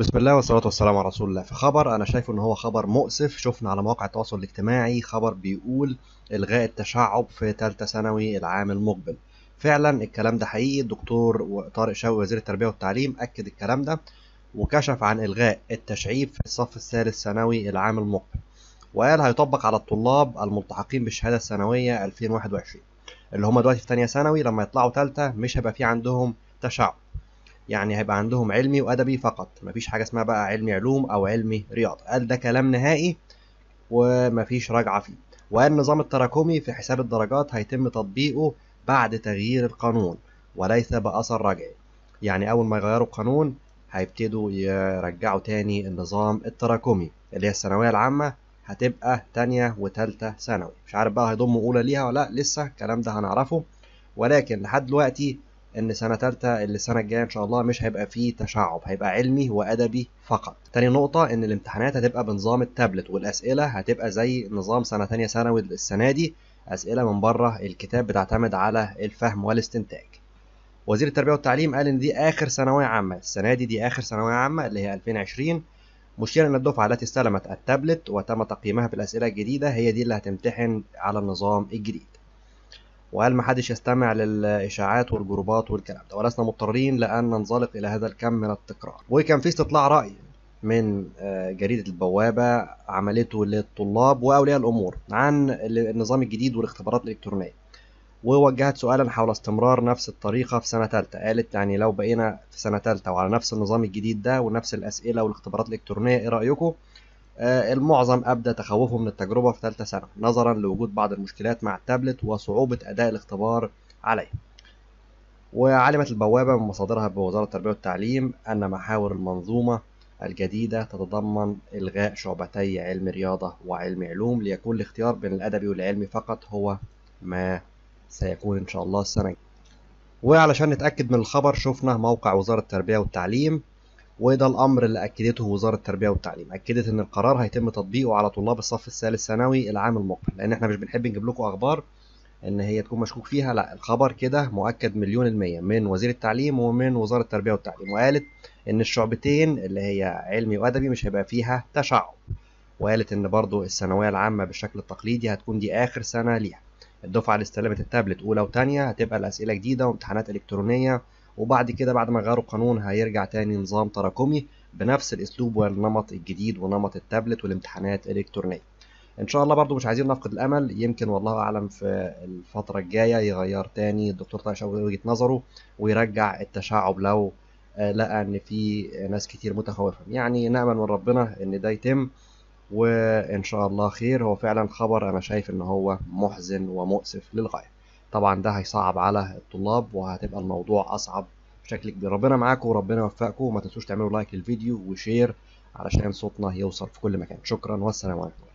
بسم الله والصلاة والسلام على رسول الله في خبر أنا شايفه إن هو خبر مؤسف شفنا على مواقع التواصل الاجتماعي خبر بيقول إلغاء التشعب في ثالثة ثانوي العام المقبل فعلا الكلام ده حقيقي الدكتور طارق شوقي وزير التربية والتعليم أكد الكلام ده وكشف عن إلغاء التشعيب في الصف الثالث ثانوي العام المقبل وقال هيطبق على الطلاب الملتحقين بالشهادة الثانوية 2021 اللي هم دلوقتي في ثانية ثانوي لما يطلعوا ثالثة مش هيبقى في عندهم تشعب يعني هيبقى عندهم علمي وادبي فقط مفيش حاجه اسمها بقى علمي علوم او علمي رياضه قال ده كلام نهائي ومفيش رجعه فيه وقال النظام التراكمي في حساب الدرجات هيتم تطبيقه بعد تغيير القانون وليس باثر رجعي يعني اول ما يغيروا القانون هيبتدوا يرجعوا تاني النظام التراكمي اللي هي الثانويه العامه هتبقى تانية وتالتة ثانوي مش عارف بقى هيضموا اولى ليها ولا لسه الكلام ده هنعرفه ولكن لحد دلوقتي ان سنه ثالثه اللي السنه الجايه ان شاء الله مش هيبقى فيه تشعب هيبقى علمي وادبي فقط تاني نقطه ان الامتحانات هتبقى بنظام التابلت والاسئله هتبقى زي نظام سنه ثانيه ثانوي السنه دي اسئله من بره الكتاب بتعتمد على الفهم والاستنتاج وزير التربيه والتعليم قال ان دي اخر ثانويه عامه السنه دي دي اخر ثانويه عامه اللي هي 2020 مشير ان الدفعه التي استلمت التابلت وتم تقييمها بالاسئله الجديده هي دي اللي هتمتحن على النظام الجديد وهل ما حدش يستمع للاشاعات والجروبات والكلام ده ولسنا مضطرين لان ننزلق الى هذا الكم من التكرار وكان في استطلاع راي من آه، جريده البوابه عملته للطلاب واولياء الامور عن النظام الجديد والاختبارات الالكترونيه ووجهت سؤالا حول استمرار نفس الطريقه في سنه ثالثه قالت يعني لو بقينا في سنه ثالثه وعلى نفس النظام الجديد ده ونفس الاسئله والاختبارات الالكترونيه ايه رايكم آه، المعظم أبدى تخوفه من التجربة في ثالثة سنة نظرا لوجود بعض المشكلات مع التابلت وصعوبة أداء الاختبار عليه وعلمت البوابة من مصادرها بوزارة التربية والتعليم أن محاور المنظومة الجديدة تتضمن إلغاء شعبتي علم رياضة وعلم علوم ليكون الاختيار بين الأدبي والعلمي فقط هو ما سيكون إن شاء الله السنة وعلشان نتأكد من الخبر شفنا موقع وزارة التربية والتعليم وده الامر اللي اكدته وزاره التربيه والتعليم اكدت ان القرار هيتم تطبيقه على طلاب الصف الثالث ثانوي العام المقبل لان احنا مش بنحب نجيب لكم اخبار ان هي تكون مشكوك فيها لا الخبر كده مؤكد مليون المية من وزير التعليم ومن وزارة التربية والتعليم وقالت ان الشعبتين اللي هي علمي وادبي مش هيبقى فيها تشعب وقالت ان برضو الثانوية العامة بالشكل التقليدي هتكون دي اخر سنة ليها الدفعة اللي استلمت التابلت اولى وتانية هتبقى الاسئلة جديدة وامتحانات الكترونية وبعد كده بعد ما غيروا القانون هيرجع تاني نظام تراكمي بنفس الاسلوب والنمط الجديد ونمط التابلت والامتحانات الالكترونيه ان شاء الله برضو مش عايزين نفقد الامل يمكن والله اعلم في الفتره الجايه يغير تاني الدكتور طه شوقي وجهه نظره ويرجع التشعب لو آه، لقى ان في ناس كتير متخوفه يعني نامل من ربنا ان ده يتم وان شاء الله خير هو فعلا خبر انا شايف ان هو محزن ومؤسف للغايه طبعا ده هيصعب على الطلاب وهتبقى الموضوع اصعب بشكل كبير ربنا معاكم وربنا يوفقكم وما تنسوش تعملوا لايك للفيديو وشير علشان صوتنا يوصل في كل مكان شكرا والسلام عليكم